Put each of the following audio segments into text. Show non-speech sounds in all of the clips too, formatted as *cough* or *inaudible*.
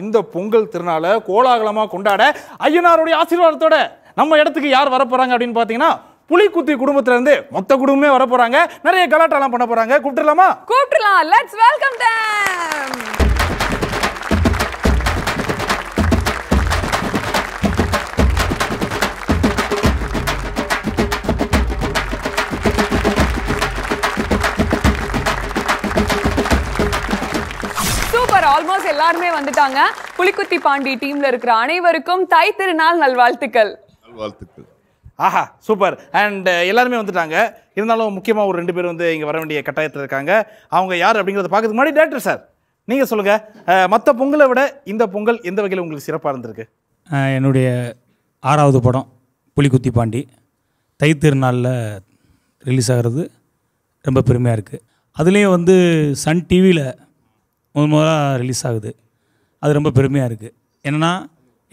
இந்த பொங்கல் திருநாளை கோலாகலமாக கொண்டாட ஐயனாருடைய ஆசீர்வாதத்தோட நம்ம இடத்துக்கு யார் வரப்போகிறாங்க அப்படின்னு பார்த்தீங்கன்னா புலிக்குத்தி குடும்பத்துல இருந்து மொத்த குடும்பமே வர போறாங்க நிறைய கலாட்டெல்லாம் பண்ண போறாங்க கூப்பிட்டுலாமா கூப்பிட்டுலாம் let's welcome them super almost எல்லாருமே வந்துட்டாங்க புலிக்குத்தி பாண்டி டீம்ல இருக்கிற அனைவருக்கும் தை திருநாள் நல்வாழ்த்துக்கள் நல்வாழ்த்துக்கள் ஆஹா சூப்பர் அண்ட் uh, எல்லாருமே வந்துட்டாங்க இருந்தாலும் முக்கியமாக ஒரு ரெண்டு பேர் வந்து இங்கே வர வேண்டிய கட்டாயத்தில் இருக்காங்க அவங்க யார் அப்படிங்கிறத பார்க்கறதுக்கு முன்னாடி டேரக்டர் சார் நீங்கள் சொல்லுங்கள் uh, மற்ற பொங்கலை விட இந்த பொங்கல் எந்த வகையில் உங்களுக்கு சிறப்பாக இருந்திருக்கு என்னுடைய ஆறாவது படம் புலிக்குத்தி பாண்டி தை திருநாளில் ரிலீஸ் ஆகிறது ரொம்ப பெருமையாக இருக்குது அதுலேயும் வந்து சன் டிவியில் முதல் முதலாக ரிலீஸ் ஆகுது அது ரொம்ப பெருமையாக இருக்குது என்னென்னா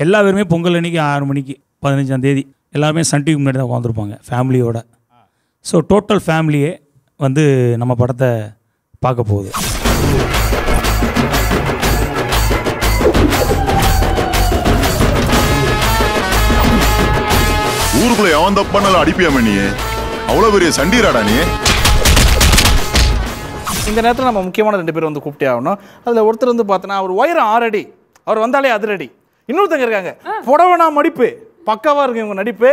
எல்லா பேருமே பொங்கல் அன்றைக்கி ஆறு மணிக்கு பதினஞ்சாம் தேதி எல்லாருமே சன் டிவிக்கு முன்னாடி தான் உட்காந்துருப்பாங்க ஃபேமிலியோட ஸோ டோட்டல் ஃபேமிலியே வந்து நம்ம படத்தை பார்க்க போகுது ஊருக்குள்ளே அவன் தப்பானாலும் அடிப்பியாமே நீ அவ்வளோ பெரிய சண்டீராடா நீ இந்த நேரத்தில் நம்ம முக்கியமான ரெண்டு பேரும் வந்து கூப்பிட்டே ஆகணும் அதில் ஒருத்தர் வந்து பார்த்தோன்னா அவர் ஒயரம் ஆறடி அவர் வந்தாலே அதிரடி இன்னொருத்தங்க இருக்காங்க புடவனா மடிப்பு பக்காவாக இருக்கு இவங்க நடிப்பு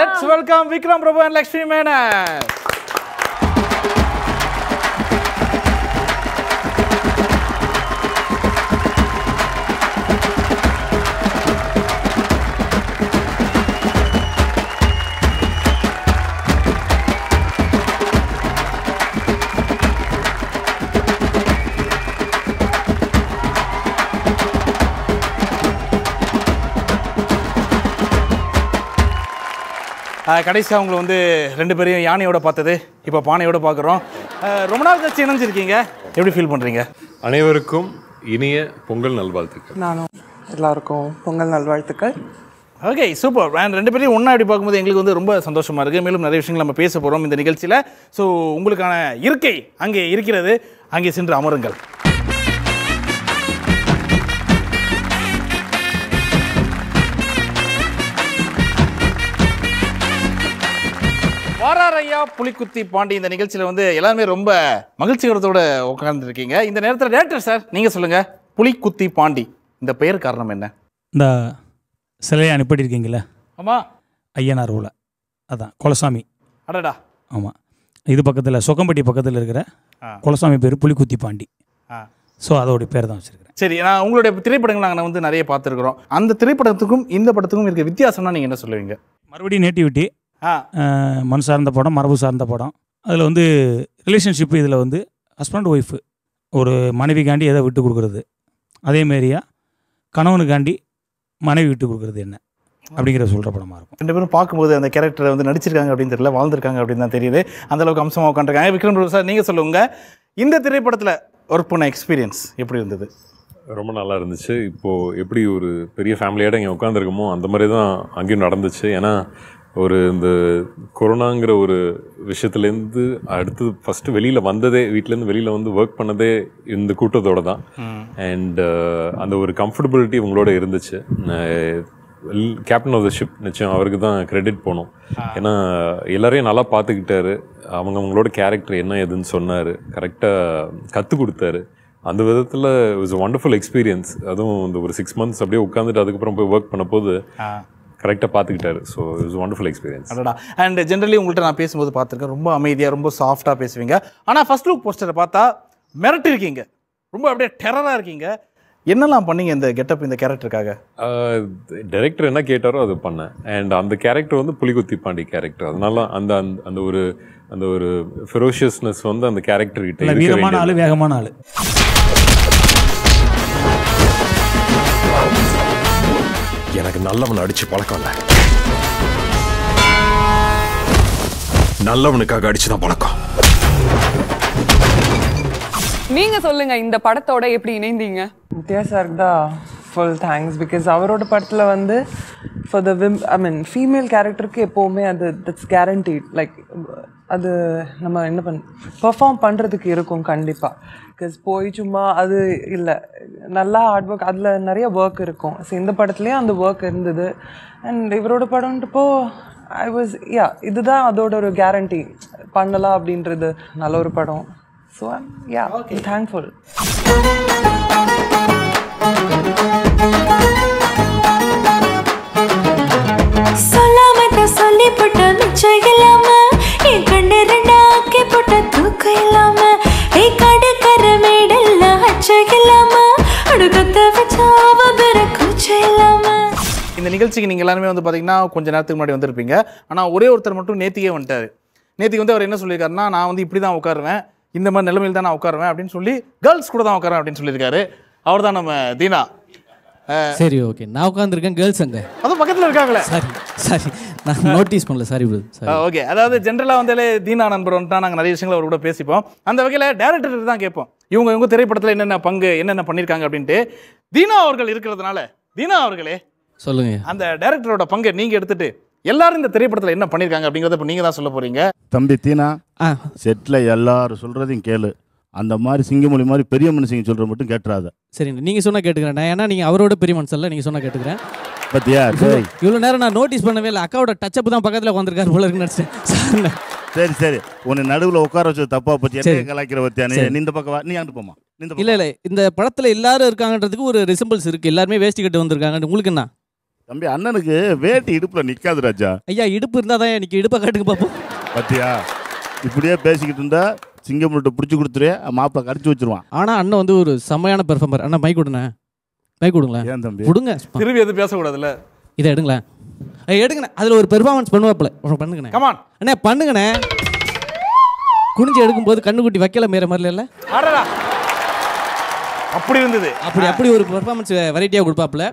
let's welcome uh, Vikram Prabhu and Lakshmi Menon கடைசியாக அவங்களை வந்து ரெண்டு பேரையும் யானையோட பார்த்தது இப்போ பானையோட பார்க்குறோம் ரொம்ப நாள் கட்சி இணைஞ்சிருக்கீங்க எப்படி ஃபீல் பண்ணுறீங்க அனைவருக்கும் இனிய பொங்கல் நல்வாழ்த்துக்கள் நானும் எல்லாருக்கும் பொங்கல் நல்வாழ்த்துக்கள் ஓகே சூப்பர் ரெண்டு பேரையும் ஒன்றா இப்படி பார்க்கும்போது எங்களுக்கு வந்து ரொம்ப சந்தோஷமாக இருக்குது மேலும் நிறைய விஷயங்கள் நம்ம பேச போகிறோம் இந்த நிகழ்ச்சியில் ஸோ உங்களுக்கான இருக்கை அங்கே இருக்கிறது அங்கே சென்று அமருங்கள் ஆராரையா ஐயா புலிக்குத்தி பாண்டி இந்த நிகழ்ச்சியில் வந்து எல்லாருமே ரொம்ப மகிழ்ச்சிகரத்தோட உட்காந்துருக்கீங்க இந்த நேரத்தில் டேரக்டர் சார் நீங்கள் சொல்லுங்கள் புலிக்குத்தி பாண்டி இந்த பெயர் காரணம் என்ன இந்த சிலையை அனுப்பிட்டிருக்கீங்களே ஆமாம் ஐயனார் ஊரில் அதான் குலசாமி அடடா ஆமாம் இது பக்கத்தில் சொக்கம்பட்டி பக்கத்தில் இருக்கிற குலசாமி பேர் புலிக்குத்தி பாண்டி ஸோ அதோடைய பேர் தான் வச்சிருக்கேன் சரி நான் உங்களுடைய திரைப்படங்கள் நாங்கள் வந்து நிறைய பார்த்துருக்குறோம் அந்த திரைப்படத்துக்கும் இந்த படத்துக்கும் இருக்க வித்தியாசம்னா நீங்கள் என்ன சொல்லுவீங்க மறுபடியும் நேட்டிவிட்டி மண் சார்ந்த படம் மரபு சார்ந்த படம் அதில் வந்து ரிலேஷன்ஷிப்பு இதில் வந்து ஹஸ்பண்ட் ஒய்ஃபு ஒரு மனைவிக்காண்டி எதை விட்டு கொடுக்குறது அதேமாரியா கணவனுக்காண்டி மனைவி விட்டு கொடுக்குறது என்ன அப்படிங்கிற சொல்கிற படமாக இருக்கும் ரெண்டு பேரும் பார்க்கும்போது அந்த கேரக்டரை வந்து நடிச்சிருக்காங்க அப்படின்னு தெரியல வாழ்ந்திருக்காங்க அப்படின்னு தான் தெரியுது அந்தளவுக்கு அம்சமாக உட்காந்துருக்காங்க விக்ரம் சார் நீங்கள் சொல்லுங்கள் இந்த திரைப்படத்தில் ஒர்க் பண்ண எக்ஸ்பீரியன்ஸ் எப்படி இருந்தது ரொம்ப நல்லா இருந்துச்சு இப்போது எப்படி ஒரு பெரிய ஃபேமிலியோட இங்கே உட்காந்துருக்கோமோ அந்த மாதிரி தான் அங்கேயும் நடந்துச்சு ஏன்னா ஒரு இந்த கொரோனாங்கிற ஒரு விஷயத்துலேருந்து அடுத்தது ஃபஸ்ட்டு வெளியில் வந்ததே வீட்டிலேருந்து வெளியில் வந்து ஒர்க் பண்ணதே இந்த கூட்டத்தோடு தான் அண்ட் uh, அந்த ஒரு கம்ஃபர்டபிலிட்டி உங்களோட இருந்துச்சு கேப்டன் ஆஃப் த ஷிப் நிச்சயம் அவருக்கு தான் கிரெடிட் போகணும் ஏன்னா எல்லாரையும் நல்லா பார்த்துக்கிட்டாரு அவங்க அவங்களோட கேரக்டர் என்ன ஏதுன்னு சொன்னார் கரெக்டாக கற்றுக் கொடுத்தாரு அந்த விதத்தில் இட்ஸ் ஒண்டர்ஃபுல் எக்ஸ்பீரியன்ஸ் அதுவும் இந்த ஒரு சிக்ஸ் மந்த்ஸ் அப்படியே உட்காந்துட்டு அதுக்கப்புறம் போய் ஒர்க் பண்ண போது கரெக்டாக பார்த்துக்கிட்டாரு ஸோ இட்ஸ் ஒண்டர்ஃபுல் எக்ஸ்பீரியன்ஸ் அடடா அண்ட் ஜென்ரலி உங்கள்கிட்ட நான் பேசும்போது பார்த்துருக்கேன் ரொம்ப அமைதியாக ரொம்ப சாஃப்டாக பேசுவீங்க ஆனால் ஃபஸ்ட் லுக் போஸ்டரை பார்த்தா இருக்கீங்க ரொம்ப அப்படியே டெரராக இருக்கீங்க என்னெல்லாம் பண்ணீங்க இந்த கெட்டப் இந்த கேரக்டருக்காக டைரக்டர் என்ன கேட்டாரோ அது பண்ணேன் அண்ட் அந்த கேரக்டர் வந்து புலிகுத்தி பாண்டி கேரக்டர் அதனால அந்த அந்த ஒரு அந்த ஒரு ஃபெரோஷியஸ்னஸ் வந்து அந்த கேரக்டர் கிட்ட ஆள் வேகமான ஆள் எனக்கு நல்லவன் அடிச்சு பழக்கம் இல்லை நல்லவனுக்காக அடிச்சுதான் பழக்கம் நீங்க சொல்லுங்க இந்த படத்தோட எப்படி இணைந்தீங்க வித்தியாசாருக்கு தான் ஃபுல் தேங்க்ஸ் பிகாஸ் அவரோட படத்தில் வந்து for the women I mean female கேரக்டருக்கு எப்போவுமே அது தட்ஸ் கேரண்டீட் லைக் அது நம்ம என்ன பண் பெர்ஃபார்ம் பண்ணுறதுக்கு இருக்கும் கண்டிப்பாக ஒர்க்கர்ஸ் போய் சும்மா அது இல்லை நல்லா ஹார்ட் ஒர்க் அதில் நிறைய ஒர்க் இருக்கும் ஸோ இந்த படத்துலேயும் அந்த ஒர்க் இருந்தது அண்ட் இவரோட படம்ன்றப்போ ஐ வாஸ் யா இதுதான் அதோட ஒரு கேரண்டி பண்ணலாம் அப்படின்றது நல்ல ஒரு படம் ஸோ ஐம் யா தேங்க்ஃபுல் சொல்லாம சொல்லி மிச்சம் இல்லாம என் கண்ணு ரெண்டு நிகழ்ச்சிக்கு நீங்கள் எல்லாருமே வந்து பார்த்தீங்கன்னா கொஞ்சம் நேரத்துக்கு முன்னாடி வந்திருப்பீங்க ஆனால் ஒரே ஒருத்தர் மட்டும் நேத்தியே வந்துட்டார் நேத்திக்கு வந்து அவர் என்ன சொல்லியிருக்காருன்னா நான் வந்து இப்படி தான் உட்காருவேன் இந்த மாதிரி நிலைமையில் தான் நான் உட்காருவேன் அப்படின்னு சொல்லி கேர்ள்ஸ் கூட தான் உட்காரேன் அப்படின்னு சொல்லியிருக்காரு அவர் தான் நம்ம தீனா சரி ஓகே நான் உட்காந்துருக்கேன் கேர்ள்ஸ் அங்கே அதுவும் பக்கத்தில் இருக்காங்களே சரி சரி நான் நோட்டீஸ் பண்ணல சாரி ஓகே அதாவது ஜென்ரலாக வந்தாலே தீனா நண்பர் வந்துட்டா நாங்கள் நிறைய விஷயங்கள் அவர் கூட பேசிப்போம் அந்த வகையில் டேரக்டர் தான் கேட்போம் இவங்க இவங்க திரைப்படத்தில் என்னென்ன பங்கு என்னென்ன பண்ணியிருக்காங்க அப்படின்ட்டு தீனா அவர்கள் இருக்கிறதுனால தீனா அவர்களே சொல்லுங்க அந்த டைரக்டரோட பங்கு நீங்க எடுத்துட்டு எல்லாரும் இந்த திரைப்படத்தில் என்ன பண்ணியிருக்காங்க அப்படிங்கிறத இப்போ நீங்கள் தான் சொல்ல போகிறீங்க தம்பி தீனா செட்டில் எல்லாரும் சொல்கிறதையும் கேளு அந்த மாதிரி சிங்கமொழி மாதிரி பெரிய மனுஷங்க சொல்கிற மட்டும் கேட்டுறாத சரிங்க நீங்கள் சொன்னால் கேட்டுக்கிறேன் நான் ஏன்னா நீங்கள் அவரோட பெரிய மனுஷன் நீங்கள் சொன்னால் கேட்டுக்கிறேன் பத்தியா சரி இவ்வளோ நேரம் நான் நோட்டீஸ் பண்ணவே இல்லை அக்காவோட டச்சப் தான் பக்கத்தில் உட்காந்துருக்காரு போல இருக்குன்னு நினைச்சேன் சரி சரி உன்னை நடுவில் உட்கார வச்சது தப்பா பற்றி என்ன கலாய்க்கிற பத்தியானே நீ இந்த பக்கம் நீ அனுப்பு போமா இல்ல இல்ல இந்த படத்துல எல்லாரும் இருக்காங்கன்றதுக்கு ஒரு ரிசம்பிள்ஸ் இருக்கு எல்லாருமே வேஷ்டி கட்டு வந்திருக்காங்க உங்களுக்கு என்ன தம்பி அண்ணனுக்கு வேட்டி இடுப்புல நிக்காது ராஜா ஐயா இடுப்பு இருந்தா தான் எனக்கு இடுப்பை காட்டுங்க பார்ப்போம் பத்தியா இப்படியே பேசிக்கிட்டு இருந்தா சிங்கமுட்டை பிடிச்சி கொடுத்துரு மாப்பிள்ள கடிச்சு வச்சிருவான் ஆனா அண்ணன் வந்து ஒரு செம்மையான பெர்ஃபார்மர் அண்ணா மை கொடுங்க மை கொடுங்களேன் ஏன் தம்பி கொடுங்க திரும்பி எதுவும் பேசக்கூடாதுல்ல இதை எடுங்களேன் எடுங்கண்ணே அதில் ஒரு பெர்ஃபார்மன்ஸ் பண்ணுவாப்ல பண்ணுங்கண்ணே கமான் அண்ணே பண்ணுங்கண்ணே குனிஞ்சு எடுக்கும்போது கண்ணுக்குட்டி வைக்கல மேற மாதிரி இல்லை அப்படி இருந்தது அப்படி அப்படி ஒரு பெர்ஃபார்மன்ஸ் வெரைட்டியாக கொடுப்பாப்புல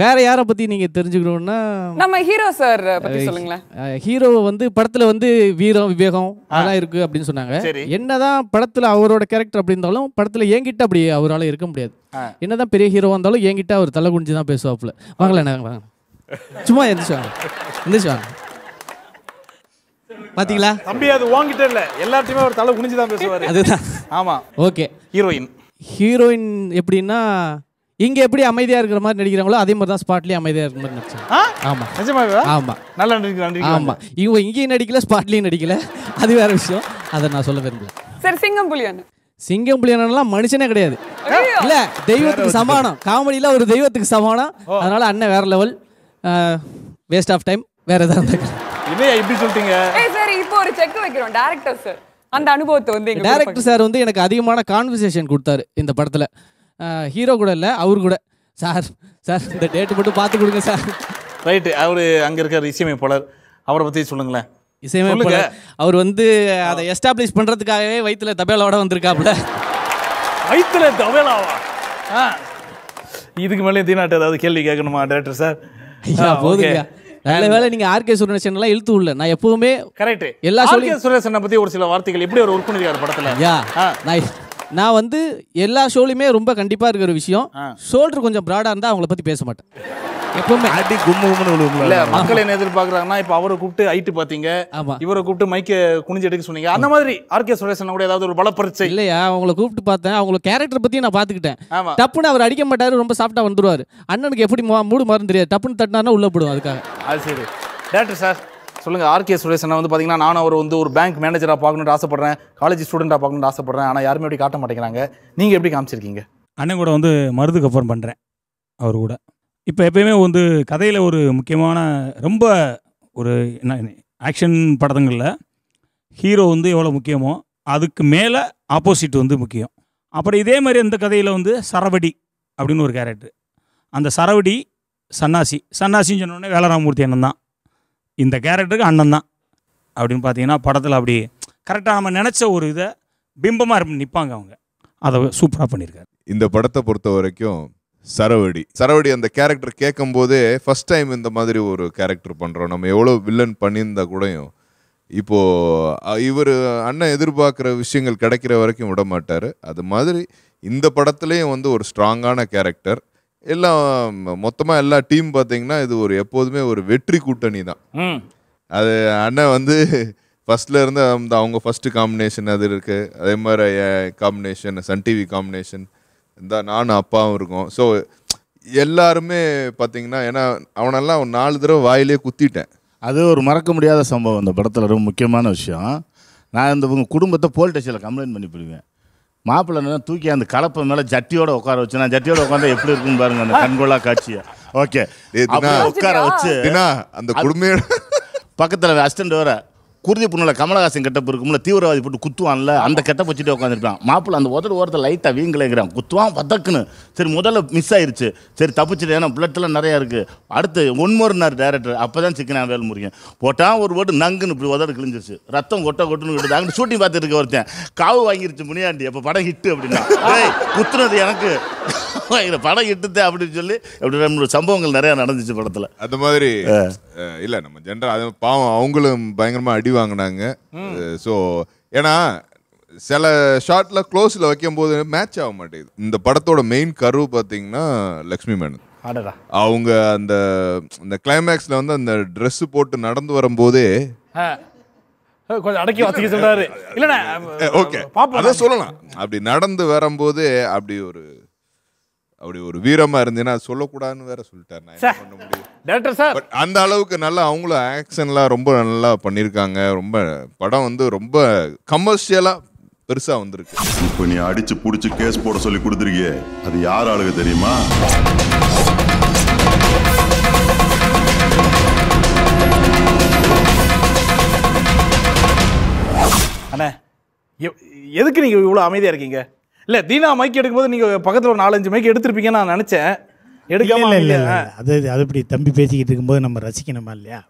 வேற யாரை பத்தி நீங்க தெரிஞ்சுக்கணும்னா நம்ம ஹீரோ சார் பத்தி சொல்லுங்களேன் ஹீரோ வந்து படத்துல வந்து வீரம் விவேகம் அதெல்லாம் இருக்கு அப்படின்னு சொன்னாங்க என்னதான் படத்துல அவரோட கேரக்டர் அப்படி இருந்தாலும் படத்துல ஏங்கிட்ட அப்படி அவரால் இருக்க முடியாது என்னதான் பெரிய ஹீரோ இருந்தாலும் என்கிட்ட அவர் தலை குடிஞ்சு தான் பேசுவாப்புல வாங்கல வாங்க சும்மா எந்திரிச்சு வாங்க எந்திரிச்சு வாங்க பாத்தீங்களா தம்பி அது வாங்கிட்ட இல்ல எல்லாத்தையுமே அவர் தலை குனிஞ்சு தான் பேசுவாரு அதுதான் ஆமா ஓகே ஹீரோயின் ஹீரோயின் எப்படின்னா இங்கே எப்படி அமைதியாக இருக்கிற மாதிரி நடிக்கிறாங்களோ அதே மாதிரி தான் ஸ்பாட்லேயும் அமைதியாக இருக்கிற மாதிரி நடிச்சாங்க ஆமாம் நிஜமாகவே ஆமாம் நல்லா நடிக்கிறாங்க ஆமாம் இவங்க இங்கேயும் நடிக்கல ஸ்பாட்லேயும் நடிக்கல அது வேற விஷயம் அதை நான் சொல்ல விரும்பல சரி சிங்கம் புலியான சிங்கம் புலியானலாம் மனுஷனே கிடையாது இல்ல தெய்வத்துக்கு சமானம் காமெடியில் ஒரு தெய்வத்துக்கு சமானம் அதனால அண்ணன் வேற லெவல் வேஸ்ட் ஆஃப் டைம் வேற எதாவது இப்படி சொல்லிட்டீங்க சரி இப்போ ஒரு செக் வைக்கிறோம் டேரக்டர் சார் அந்த அனுபவத்தை வந்து டேரக்டர் சார் வந்து எனக்கு அதிகமான கான்வர்சேஷன் கொடுத்தாரு இந்த படத்துல ஹீரோ கூட இல்லை அவர் கூட சார் சார் இந்த டேட்டு மட்டும் பார்த்து கொடுங்க சார் ரைட்டு அவர் அங்கே இருக்கிற இசையமைப்பாளர் அவரை பற்றி சொல்லுங்களேன் இசையமைப்பாளர் அவர் வந்து அதை எஸ்டாப்ளிஷ் பண்ணுறதுக்காகவே வயிற்றுல தபேலாவோட வந்திருக்காப்புல வயிற்றுல தபேலாவா ஆ இதுக்கு மேலே தீனாட்ட ஏதாவது கேள்வி கேட்கணுமா டேரக்டர் சார் போதுங்க நல்ல வேலை நீங்கள் ஆர்கே சுரேஷன் எல்லாம் இழுத்து உள்ள நான் எப்பவுமே கரெக்ட் எல்லா சொல்லி சுரேஷனை பற்றி ஒரு சில வார்த்தைகள் எப்படி ஒரு ஒர்க் படத்தில் ஐயா யா நான் நான் வந்து எல்லா ஷோலையுமே ரொம்ப கண்டிப்பாக இருக்கிற விஷயம் ஷோல்டர் கொஞ்சம் ப்ராடாக இருந்தால் அவங்கள பற்றி பேச மாட்டேன் எப்பவுமே அடி கும்மு கும்முன்னு இல்ல மக்கள் என்ன எதிர்பார்க்கறாங்கன்னா இப்ப அவரை கூப்பிட்டு ஹைட்டு பாத்தீங்க இவரை கூப்பிட்டு மைக்க குனிஞ்சு எடுக்க சொன்னீங்க அந்த மாதிரி ஆர்கே சுரேஷன் கூட ஏதாவது ஒரு பலப்பரிச்சை இல்லையா அவங்களை கூப்பிட்டு பார்த்தேன் அவங்க கேரக்டர் பத்தி நான் பாத்துக்கிட்டேன் டப்புன்னு அவர் அடிக்க மாட்டாரு ரொம்ப சாஃப்டா வந்துருவாரு அண்ணனுக்கு எப்படி மூடு மாறும் தெரியாது டப்புன்னு தட்டினாருன்னா உள்ள போடுவோம் அதுக்காக அது சரி டேரக்டர் சார் சொல்லுங்கள் ஆர்கே சுரேஷ் வந்து பார்த்தீங்கன்னா நான் அவர் வந்து ஒரு பேங்க் மேனேஜராக பார்க்கணுன்னு ஆசைப்பட்றேன் காலேஜ் ஸ்டூடெண்ட்டாக பார்க்கணுன்னு ஆசைப்பட்றேன் ஆனால் யாருமே எப்படி காட்ட மாட்டேங்கிறாங்க நீங்கள் எப்படி காமிச்சிருக்கீங்க அண்ணன் கூட வந்து மருந்து கஃபர் பண்ணுறேன் அவர் கூட இப்போ எப்பயுமே வந்து கதையில் ஒரு முக்கியமான ரொம்ப ஒரு என்ன ஆக்ஷன் படத்துங்களில் ஹீரோ வந்து எவ்வளோ முக்கியமோ அதுக்கு மேலே ஆப்போசிட் வந்து முக்கியம் அப்புறம் இதே மாதிரி அந்த கதையில் வந்து சரவடி அப்படின்னு ஒரு கேரக்டர் அந்த சரவடி சன்னாசி சன்னாசின்னு சொன்னோடனே வேளாராமூர்த்தி அண்ணன் தான் இந்த கேரக்டருக்கு அண்ணன் தான் அப்படின்னு பார்த்தீங்கன்னா படத்தில் அப்படி கரெக்டாக நம்ம நினச்ச ஒரு இதை பிம்பமாக நிற்பாங்க அவங்க அதை சூப்பராக பண்ணியிருக்காரு இந்த படத்தை பொறுத்த வரைக்கும் சரவடி சரவடி அந்த கேரக்டர் கேட்கும் போதே ஃபஸ்ட் டைம் இந்த மாதிரி ஒரு கேரக்டர் பண்ணுறோம் நம்ம எவ்வளோ வில்லன் பண்ணியிருந்தா கூடயும் இப்போது இவர் அண்ணன் எதிர்பார்க்குற விஷயங்கள் கிடைக்கிற வரைக்கும் விட மாட்டார் அது மாதிரி இந்த படத்துலேயும் வந்து ஒரு ஸ்ட்ராங்கான கேரக்டர் எல்லாம் மொத்தமாக எல்லா டீம் பார்த்தீங்கன்னா இது ஒரு எப்போதுமே ஒரு வெற்றி கூட்டணி தான் அது அண்ணன் வந்து ஃபர்ஸ்ட்ல இருந்து அந்த அவங்க ஃபர்ஸ்ட் காம்பினேஷன் அது இருக்கு அதே மாதிரி காம்பினேஷன் சன் டிவி காம்பினேஷன் இந்த நானும் அப்பாவும் இருக்கும் ஸோ எல்லாருமே பார்த்தீங்கன்னா ஏன்னா அவனெல்லாம் நாலு தடவை வாயிலே குத்திட்டேன் அது ஒரு மறக்க முடியாத சம்பவம் அந்த படத்தில் ரொம்ப முக்கியமான விஷயம் நான் இந்த குடும்பத்தை போலீஸ் ஸ்டேஷனில் கம்ப்ளைண்ட் பண்ணி போடுவேன் மாப்பிள்ளை தூக்கி அந்த கலப்பை மேலே ஜட்டியோட உட்கார வச்சு நான் ஜட்டியோட உட்காந்து எப்படி இருக்குன்னு பாருங்க அந்த கண்கொள்ளா காட்சியை ஓகே உட்கார வச்சு அந்த குடும்ப பக்கத்தில் அஸ்டன்ட் வர குருதி புண்ணில் கமலஹாசன் கெட்டப் இருக்கும்ல தீவிரவாதி போட்டு குத்துவான்ல அந்த கெட்ட வச்சுட்டு உட்காந்துருப்பான் மாப்பிள்ள அந்த உதடு ஓரத்தை லைட்டாக வீங்கலைங்கிறான் குத்துவான் வதக்குன்னு சரி முதல்ல மிஸ் ஆயிடுச்சு சரி தப்பிச்சுட்டு ஏன்னா பிளட்லாம் நிறையா இருக்குது அடுத்து ஒன்மொருனார் டேரக்டர் அப்போ தான் சிக்கன வேலை முறியும் போட்டால் ஒரு ஓட்டு நங்குன்னு இப்படி உதடு கிழிஞ்சிருச்சு ரத்தம் கொட்ட கொட்டுன்னு விட்டு அங்கே ஷூட்டிங் பார்த்துட்டு இருக்க ஒருத்தன் காவு வாங்கிருச்சு முனியாண்டி அப்போ படம் ஹிட்டு அப்படின்னா *laughs* குத்துனது எனக்கு எங்கள் *laughs* படம் இட்டுத்தே அப்படின்னு சொல்லி அப்படி நம்ம சம்பவங்கள் நிறையா நடந்துச்சு படத்தில் அந்த மாதிரி இல்லை நம்ம ஜென்ரல் அது பாவம் அவங்களும் பயங்கரமாக அடி வாங்கினாங்க ஸோ ஏன்னா சில ஷார்ட்ல க்ளோஸில் வைக்கும் போது மேட்ச் ஆக மாட்டேங்குது இந்த படத்தோட மெயின் கருவு பார்த்தீங்கன்னா லக்ஷ்மி மேனன் அவங்க அந்த அந்த கிளைமேக்ஸ்ல வந்து அந்த ட்ரெஸ் போட்டு நடந்து வரும்போதே கொஞ்சம் அடக்கி வச்சுக்க சொல்றாரு இல்லடா ஓகே அதான் சொல்லலாம் அப்படி நடந்து வரும்போது அப்படி ஒரு அப்படி ஒரு வீரமா இருந்தேன்னா சொல்லக்கூடாதுன்னு வேற சொல்லிட்டாரு நான் பண்ண முடியும் டேரக்டர் சார் பட் அந்த அளவுக்கு நல்லா அவங்களும் ஆக்ஷன்லாம் ரொம்ப நல்லா பண்ணியிருக்காங்க ரொம்ப படம் வந்து ரொம்ப கமர்ஷியலாக பெருசா வந்திருக்கு இப்போ நீ அடிச்சு புடிச்சு கேஸ் போட சொல்லி கொடுத்துருக்கியே அது யார் ஆளுக்கு தெரியுமா அண்ணா எதுக்கு நீங்கள் இவ்வளோ அமைதியாக இருக்கீங்க இல்லை தீனா மைக் எடுக்கும்போது நீங்கள் பக்கத்தில் ஒரு நாலஞ்சு மைக் எடுத்திருப்பீங்கன்னு நான் நினச்சேன் எடுக்காம இல்லை அது அது இப்படி தம்பி பேசிக்கிட்டு இருக்கும்போது நம்ம ரசிக்கணுமா இல்லையா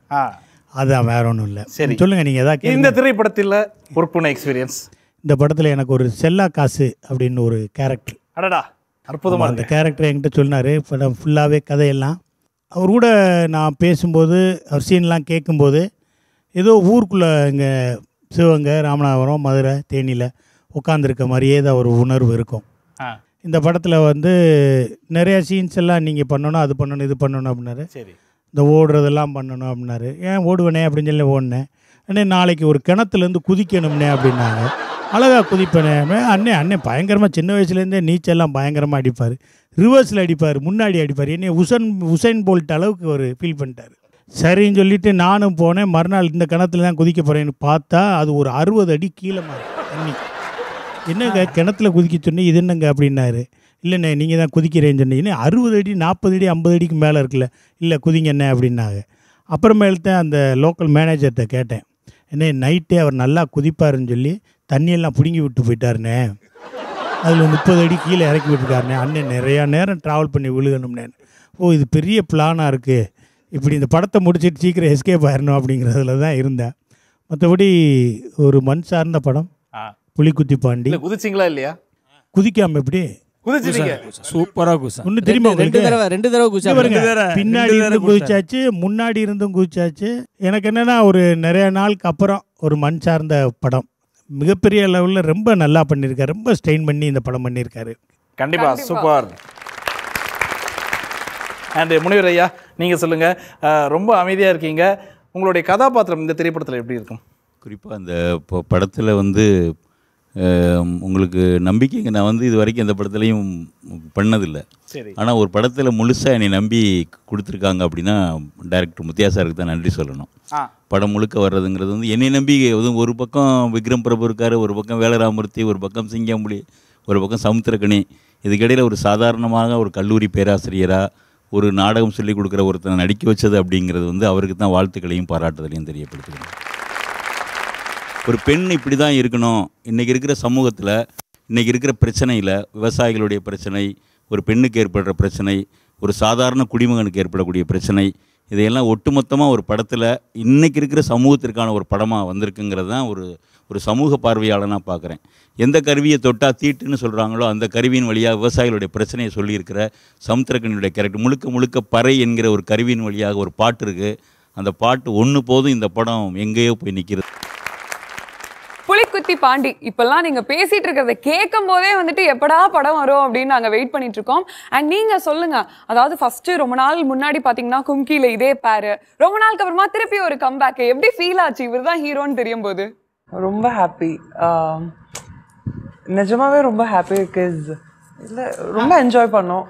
அது வேற ஒன்றும் இல்லை சரி சொல்லுங்கள் நீங்கள் ஏதாவது இந்த திரைப்படத்தில் ஒரு புண்ண எக்ஸ்பீரியன்ஸ் இந்த படத்தில் எனக்கு ஒரு செல்லா காசு அப்படின்னு ஒரு கேரக்டர் அடடா அற்புதமாக அந்த கேரக்டர் என்கிட்ட சொன்னார் படம் ஃபுல்லாகவே கதையெல்லாம் அவர் கூட நான் பேசும்போது அவர் சீன்லாம் கேட்கும்போது ஏதோ ஊருக்குள்ளே இங்கே சிவகங்கை ராமநாதபுரம் மதுரை தேனியில் உட்காந்துருக்க மாதிரியே தான் ஒரு உணர்வு இருக்கும் இந்த படத்தில் வந்து நிறைய சீன்ஸ் எல்லாம் நீங்கள் பண்ணணும் அது பண்ணணும் இது பண்ணணும் அப்படின்னாரு சரி இந்த ஓடுறதெல்லாம் பண்ணணும் அப்படின்னாரு ஏன் ஓடுவேனே அப்படின்னு சொல்லி ஓடினேன் அண்ணே நாளைக்கு ஒரு கிணத்துலேருந்து குதிக்கணும்னே அப்படின்னாங்க அழகாக குதிப்பேனே அண்ணே அண்ணே பயங்கரமாக சின்ன வயசுலேருந்தே நீச்சல்லாம் பயங்கரமாக அடிப்பார் ரிவர்ஸில் அடிப்பார் முன்னாடி அடிப்பார் என்னை உசன் உசைன் போல்ட் அளவுக்கு ஒரு ஃபீல் பண்ணிட்டார் சரின்னு சொல்லிட்டு நானும் போனேன் மறுநாள் இந்த கிணத்துல தான் குதிக்க போகிறேன்னு பார்த்தா அது ஒரு அறுபது அடி கீழே மாதிரி என்னங்க கிணத்துல குதிக்க சொன்னி இது என்னங்க அப்படின்னாரு இல்லைண்ணே நீங்கள் தான் குதிக்கிறேன்னு சொன்னீங்கன்னு அறுபது அடி நாற்பது அடி ஐம்பது அடிக்கு மேலே இருக்குல்ல இல்லை குதிங்கண்ணே அப்படின்னாங்க அப்புறமேல்தான் அந்த லோக்கல் மேனேஜர்கிட்ட கேட்டேன் என்ன நைட்டே அவர் நல்லா குதிப்பாருன்னு சொல்லி தண்ணியெல்லாம் பிடுங்கி விட்டு போயிட்டாருண்ணே அதில் முப்பது அடி கீழே இறக்கி விட்டுருக்காருண்ணே அண்ணன் நிறையா நேரம் ட்ராவல் பண்ணி விழுகணும்னே ஓ இது பெரிய பிளானாக இருக்குது இப்படி இந்த படத்தை முடிச்சுட்டு சீக்கிரம் எஸ்கேப் ஆயிடணும் அப்படிங்கிறதுல தான் இருந்தேன் மற்றபடி ஒரு மண் சார்ந்த படம் புலிக்குத்தி பாண்டி குதிச்சிங்களா இல்லையா குதிக்காம எப்படி சூப்பரா குசா இன்னும் திரும்ப ரெண்டு தடவை ரெண்டு தடவை குசா பின்னாடி இருந்து குதிச்சாச்சு முன்னாடி இருந்தும் குதிச்சாச்சு எனக்கு என்னன்னா ஒரு நிறைய நாளுக்கு அப்புறம் ஒரு மண் சார்ந்த படம் மிகப்பெரிய லெவலில் ரொம்ப நல்லா பண்ணியிருக்காரு ரொம்ப ஸ்டெயின் பண்ணி இந்த படம் பண்ணியிருக்காரு கண்டிப்பா சூப்பர் அண்ட் முனிவர் ஐயா நீங்கள் சொல்லுங்கள் ரொம்ப அமைதியாக இருக்கீங்க உங்களுடைய கதாபாத்திரம் இந்த திரைப்படத்தில் எப்படி இருக்கும் குறிப்பாக அந்த படத்தில் வந்து உங்களுக்கு நம்பிக்கைங்க நான் வந்து இது வரைக்கும் எந்த படத்துலையும் பண்ணதில்லை ஆனால் ஒரு படத்தில் முழுசாக என்னை நம்பி கொடுத்துருக்காங்க அப்படின்னா டேரக்டர் முத்தியா சாருக்கு தான் நன்றி சொல்லணும் படம் முழுக்க வர்றதுங்கிறது வந்து என்னை நம்பி ஒரு பக்கம் விக்ரம் பிரபு இருக்கார் ஒரு பக்கம் வேலராமூர்த்தி ஒரு பக்கம் சிங்கம்புலி ஒரு பக்கம் சமுத்திரக்கணி இதுக்கிடையில் ஒரு சாதாரணமாக ஒரு கல்லூரி பேராசிரியராக ஒரு நாடகம் சொல்லிக் கொடுக்குற ஒருத்தனை நடிக்க வச்சது அப்படிங்கிறது வந்து அவருக்கு தான் வாழ்த்துக்களையும் பாராட்டுதலையும் தெரியப்படுத்துகிறேன் ஒரு பெண் இப்படி தான் இருக்கணும் இன்றைக்கி இருக்கிற சமூகத்தில் இன்றைக்கி இருக்கிற பிரச்சனையில் விவசாயிகளுடைய பிரச்சனை ஒரு பெண்ணுக்கு ஏற்படுற பிரச்சனை ஒரு சாதாரண குடிமகனுக்கு ஏற்படக்கூடிய பிரச்சனை இதையெல்லாம் ஒட்டுமொத்தமாக ஒரு படத்தில் இன்றைக்கி இருக்கிற சமூகத்திற்கான ஒரு படமாக வந்திருக்குங்கிறது தான் ஒரு ஒரு சமூக பார்வையாளனாக பார்க்குறேன் எந்த கருவியை தொட்டால் தீட்டுன்னு சொல்கிறாங்களோ அந்த கருவியின் வழியாக விவசாயிகளுடைய பிரச்சனையை சொல்லியிருக்கிற சமுத்திரக்கனியுடைய கேரக்டர் முழுக்க முழுக்க பறை என்கிற ஒரு கருவியின் வழியாக ஒரு பாட்டு இருக்குது அந்த பாட்டு ஒன்று போதும் இந்த படம் எங்கேயோ போய் நிற்கிறது கார்த்தி பாண்டி இப்பெல்லாம் நீங்கள் பேசிட்டு இருக்கிறத கேட்கும் போதே வந்துட்டு எப்படா படம் வரும் அப்படின்னு நாங்கள் வெயிட் பண்ணிட்டு இருக்கோம் அண்ட் நீங்கள் சொல்லுங்கள் அதாவது ஃபஸ்ட்டு ரொம்ப நாள் முன்னாடி பார்த்தீங்கன்னா கும்கியில் இதே பேரு ரொம்ப நாளுக்கு அப்புறமா திருப்பி ஒரு பேக் எப்படி ஃபீல் ஆச்சு இவர் தான் ஹீரோன்னு தெரியும் போது ரொம்ப ஹாப்பி நிஜமாவே ரொம்ப ஹாப்பி கிஸ் இல்லை ரொம்ப என்ஜாய் பண்ணோம்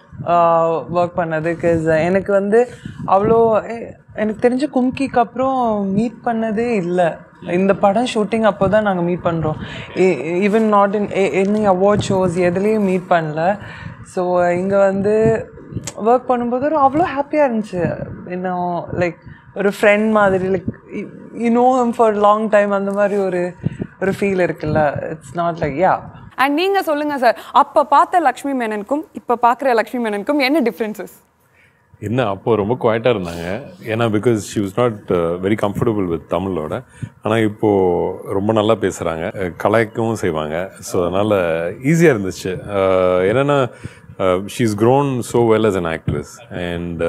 ஒர்க் பண்ணது கிஸ் எனக்கு வந்து அவ்வளோ எனக்கு தெரிஞ்ச கும்கிக்கு அப்புறம் மீட் பண்ணதே இல்லை இந்த படம் ஷூட்டிங் அப்போ தான் நாங்கள் மீட் பண்ணுறோம் even e, not in any award e, shows எதுலேயும் மீட் பண்ணல ஸோ இங்கே வந்து ஒர்க் பண்ணும்போது ஒரு அவ்வளோ ஹாப்பியாக இருந்துச்சு இன்னும் லைக் ஒரு ஃப்ரெண்ட் மாதிரி like know him for long time அந்த மாதிரி ஒரு ஒரு ஃபீல் இருக்குல்ல it's not like ya and நீங்கள் சொல்லுங்கள் சார் அப்போ பார்த்த லக்ஷ்மி மேனனுக்கும் இப்போ பார்க்குற லக்ஷ்மி மேனனுக்கும் என்ன டிஃப்ரென்சஸ் என்ன அப்போது ரொம்ப குவாய்ட்டாக இருந்தாங்க ஏன்னா because she was not very comfortable with தமிழோட ஆனால் இப்போது ரொம்ப நல்லா பேசுகிறாங்க கலைக்கவும் செய்வாங்க ஸோ அதனால் ஈஸியாக இருந்துச்சு என்னென்னா she is grown so well as an actress and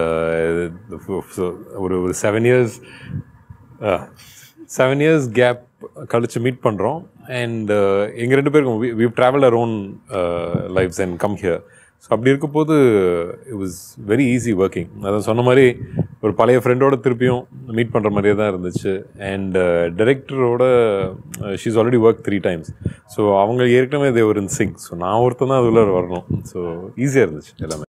ஒரு ஒரு seven years seven years gap கழித்து மீட் பண்ணுறோம் அண்ட் எங்கள் ரெண்டு பேருக்கும் we travel our own lives and come here so அப்படி இருக்கும்போது it was very easy working அதான் சொன்ன மாதிரி ஒரு பழைய ஃப்ரெண்டோட திருப்பியும் மீட் பண்ணுற மாதிரியே தான் இருந்துச்சு அண்ட் டைரக்டரோட she's already work three times so அவங்க ஏற்கனவே தேவர் இன் சிங் ஸோ நான் ஒருத்தன் தான் அதுக்குள்ளே வரணும் ஸோ ஈஸியாக இருந்துச்சு எல்லாமே